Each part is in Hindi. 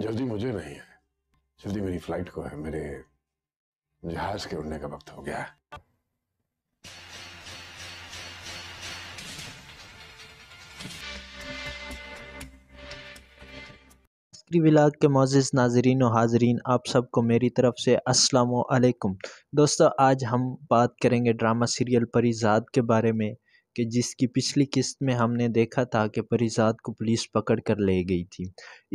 जल्दी मुझे नहीं है जल्दी मेरी फ्लाइट को है मेरे जहाज के उड़ने का वक्त हो गया है विलाग के मोजिज़ नाजरीन और हाजरीन आप सबको मेरी तरफ से अस्सलाम वालेकुम दोस्तों आज हम बात करेंगे ड्रामा सीरियल परिजाद के बारे में कि जिसकी पिछली किस्त में हमने देखा था कि परिजात को पुलिस पकड़ कर ले गई थी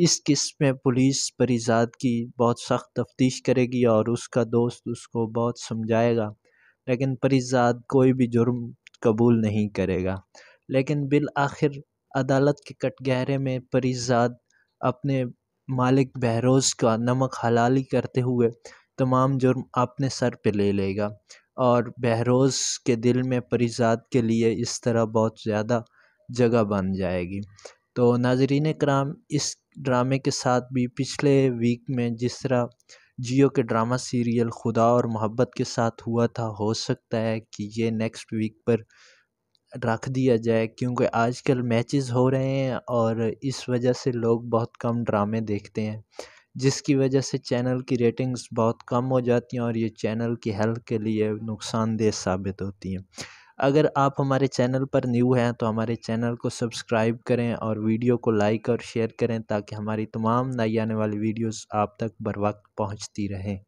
इस किस्त में पुलिस परिजात की बहुत सख्त तफ्तीश करेगी और उसका दोस्त उसको बहुत समझाएगा लेकिन परिजात कोई भी जुर्म कबूल नहीं करेगा लेकिन बिल आखिर अदालत के कटगहरे में परिजात अपने मालिक बहरोज़ का नमक हलाली करते हुए तमाम जुर्म अपने सर पर ले लेगा और बहरोज़ के दिल में परिजात के लिए इस तरह बहुत ज़्यादा जगह बन जाएगी तो नाज़रीन कराम इस ड्रामे के साथ भी पिछले वीक में जिस तरह जियो के ड्रामा सीरियल खुदा और मोहब्बत के साथ हुआ था हो सकता है कि ये नेक्स्ट वीक पर रख दिया जाए क्योंकि आजकल मैचेस हो रहे हैं और इस वजह से लोग बहुत कम ड्रामे देखते हैं जिसकी वजह से चैनल की रेटिंग्स बहुत कम हो जाती हैं और ये चैनल की हेल्थ के लिए नुकसानदेह साबित होती हैं अगर आप हमारे चैनल पर न्यू हैं तो हमारे चैनल को सब्सक्राइब करें और वीडियो को लाइक और शेयर करें ताकि हमारी तमाम नई आने वाली वीडियोस आप तक बर वक्त पहुँचती रहें